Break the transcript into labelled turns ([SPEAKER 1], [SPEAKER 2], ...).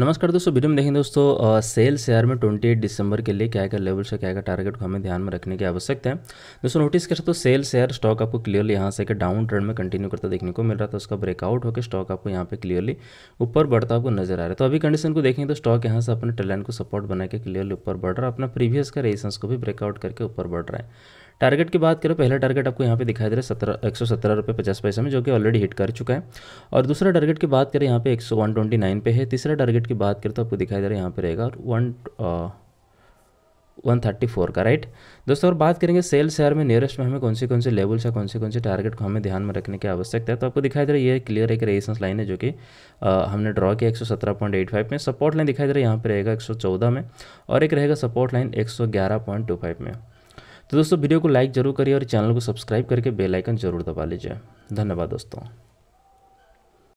[SPEAKER 1] नमस्कार दोस्तों वीडियो में देखें दोस्तों सेल शेयर में 28 दिसंबर के लिए क्या क्या लेवल से क्या क्या टारगेट को हमें ध्यान में रखने की आवश्यकता है दोस्तों नोटिस कर सकते हो सेल शेयर स्टॉक आपको क्लियरली यहाँ से डाउन ट्रेंड में कंटिन्यू करता देखने को मिल रहा था उसका ब्रेकआउट होकर स्टॉक आपको यहाँ पे क्लियरली ऊपर बढ़ता आपको नजर आ रहा है तो अभी कंडीशन को देखें तो स्टॉक यहाँ से अपने ट्रेलाइन को सपोर्ट बना के क्लियरली ऊपर बढ़ रहा है अपना प्रीवियस का रेजिस्टेंस को भी ब्रेकआउट करके ऊपर बढ़ रहा है टारगेट की बात करें पहला टारगेट आपको यहाँ पे दिखाई दे रहा है सत्रह एक सौ सत्रह रुपये पचास पैसे में जो कि ऑलरेडी हिट कर चुका है और दूसरा टारगेट की बात करें यहाँ पे एक सौ वन ट्वेंटी नाइन पे है तीसरा टारगेट की बात करें तो आपको दिखाई दे रहा है यहाँ पे रहेगा और वन वन थर्टी फोर का राइट दोस्तों और बात करेंगे सेल शेयर में नियरेस्ट में हमें कौन से कौन से लेवल्स या कौन से कौन से टारगेट को हमें ध्यान में रखने की आवश्यकता है तो आपको दिखाई दे रहा है ये क्लियर एक रेजिस्टेंस लाइन है जो कि हमने ड्रॉ किया 117.85 में सपोर्ट लाइन दिखाई दे रहा है यहाँ पर रहेगा 114 में और एक रहेगा सपोर्ट लाइन फाइव में तो दोस्तों वीडियो को लाइक जरूर करिए और चैनल को सब्सक्राइब करके बेलाइकन जरूर दबा लीजिए धन्यवाद दोस्तों